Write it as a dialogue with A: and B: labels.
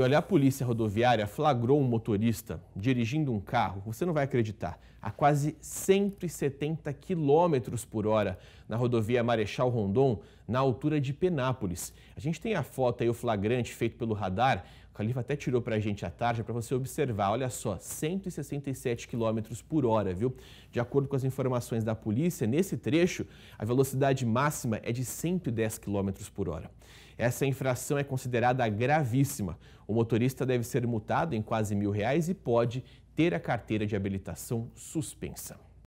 A: E olha, a polícia rodoviária flagrou um motorista dirigindo um carro, você não vai acreditar, a quase 170 km por hora na rodovia Marechal Rondon, na altura de Penápolis. A gente tem a foto aí, o flagrante feito pelo radar. O Califa até tirou para a gente à tarde para você observar. Olha só, 167 km por hora, viu? De acordo com as informações da polícia, nesse trecho, a velocidade máxima é de 110 km por hora. Essa infração é considerada gravíssima. O motorista deve ser multado em quase mil reais e pode ter a carteira de habilitação suspensa.